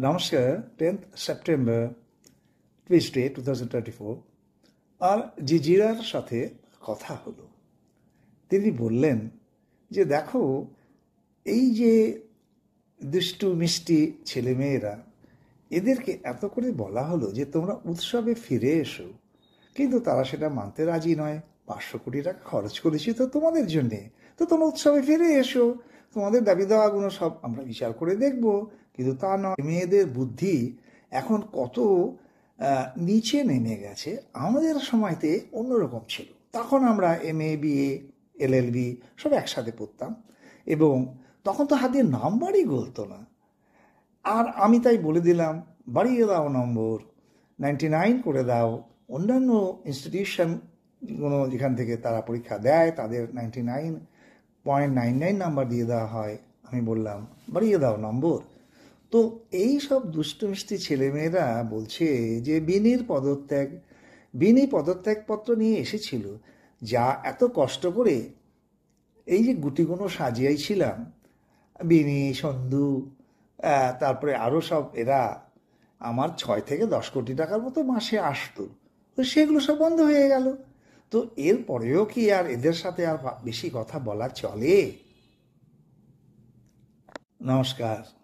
announced here 10th September Tuesday 2024 আর জিজিরার সাথে কথা হলো তিনি বললেন যে দেখো এই যে দুষ্টু মিষ্টি ছেলেমেয়েরা এদেরকে এত করে বলা হলো যে তোমরা উৎসবে ফিরে এসো কিন্তু তারা সেটা মানতে রাজি নয় পাঁচশো কোটি টাকা খরচ করেছি তো তোমাদের জন্যে তো তোমরা উৎসবে ফিরে এসো তোমাদের দাবি দেওয়াগুলো সব আমরা বিচার করে দেখব কিন্তু তা নয় মেয়েদের বুদ্ধি এখন কত নিচে নেমে গেছে আমাদের সময়তে অন্যরকম ছিল তখন আমরা M A B A L L B সব একসাথে পড়তাম এবং তখন তো হাতে নাম্বারই গলতো না আর আমি তাই বলে দিলাম বাড়িয়ে দাও নম্বর নাইনটি নাইন করে দাও অন্যান্য ইনস্টিটিউশন কোনো যেখান থেকে তারা পরীক্ষা দেয় তাদের ninety nine point nine nine number দিয়ে দেওয়া হয় আমি বললাম বাড়িয়ে দাও নম্বর তো এই সব দুষ্টমিষ্টি ছেলেমেয়েরা বলছে যে বিনির পদত্যাগ বিনি পদত্যাগপত্র নিয়ে এসেছিল যা এত কষ্ট করে এই যে গুটিগুনো সাজিয়াই ছিলাম বিনি সন্ধু তারপরে আরও সব এরা আমার ছয় থেকে দশ কোটি টাকার মতো মাসে আসতো তো সেগুলো সব বন্ধ হয়ে গেল তো এরপরেও কি আর এদের সাথে আর বেশি কথা বলা চলে নমস্কার